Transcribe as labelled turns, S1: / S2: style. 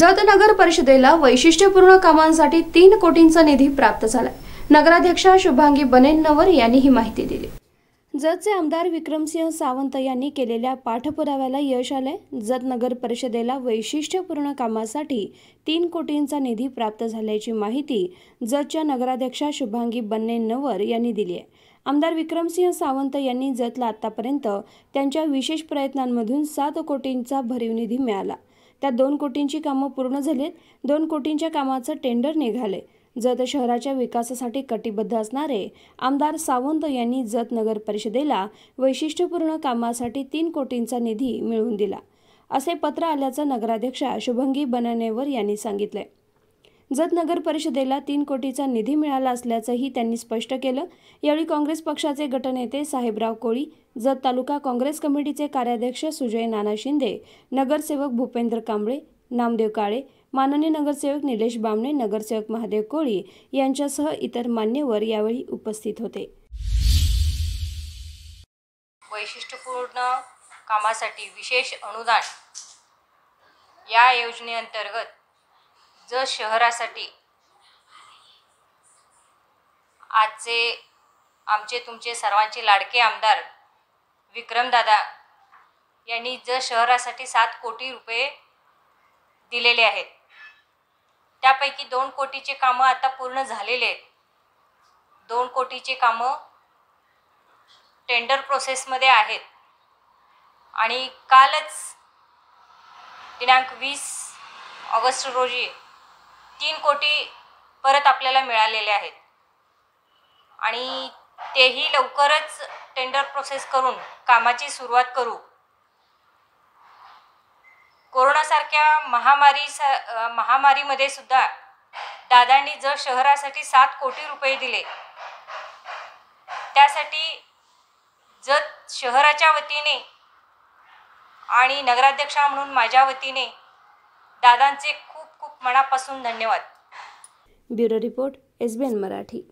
S1: जत नगर परिषदेला वैशिष्ट्यपूर्ण कामांसाठी तीन कोटींचा निधी प्राप्त झाला नगराध्यक्षा शुभांगी बनेनवर यांनी ही माहिती दिली जतचे आमदार विक्रमसिंह सावंत यांनी केलेल्या पाठपुराव्याला यश आले जत नगर परिषदेला वैशिष्ट्यपूर्ण कामासाठी तीन कोटींचा निधी प्राप्त झाल्याची माहिती जतच्या नगराध्यक्षा शुभांगी बन्नेनवर यांनी दिली आहे आमदार विक्रमसिंह सावंत यांनी जतला आतापर्यंत त्यांच्या विशेष प्रयत्नांमधून सात कोटींचा भरीव निधी मिळाला त्या दोन कोटींची कामं पूर्ण झाली दोन कोटींच्या कामाचं टेंडर निघाले जत शहराच्या विकासासाठी कटिबद्ध असणारे आमदार सावंत यांनी जत नगर परिषदेला वैशिष्ट्यपूर्ण कामासाठी तीन कोटींचा निधी मिळवून दिला असे पत्र आल्याचं नगराध्यक्षा शुभंगी बननेवर यांनी सांगितलं जत नगर परिषदेला तीन कोटीचा निधी मिळाला असल्याचंही त्यांनी स्पष्ट केलं यावेळी काँग्रेस पक्षाचे गटनेते साहेबराव कोळी जत तालुका काँग्रेस कमिटीचे कार्याध्यक्ष सुजय नाना शिंदे नगरसेवक भूपेंद्र कांबळे नामदेव काळे माननीय नगरसेवक निलेश बामणे नगरसेवक महादेव कोळी यांच्यासह इतर मान्यवर यावेळी उपस्थित होते
S2: वैशिष्ट्यपूर्ण कामासाठी विशेष अनुदान या योजनेअंतर्गत ज शहरासाठी आजचे आमचे तुमचे सर्वांचे लाडके आमदार विक्रमदादा यांनी ज शहरासाठी सात कोटी रुपये दिलेले आहेत त्यापैकी दोन कोटीचे कामं आता पूर्ण झालेले आहेत दोन कोटीचे कामं टेंडर प्रोसेसमध्ये आहेत आणि कालच दिनांक वीस ऑगस्ट रोजी तीन कोटी परत आपल्याला मिळालेले आहेत आणि तेही लवकरच टेंडर प्रोसेस करून कामाची सुरुवात करू कोरोनासारख्या महामारी महामारीमध्ये सुद्धा दादांनी जर शहरासाठी सात कोटी रुपये दिले त्यासाठी जत शहराच्या वतीने आणि नगराध्यक्षा म्हणून माझ्या वतीने दादांचे मनापासून धन्यवाद
S1: bureau report S B N Marathi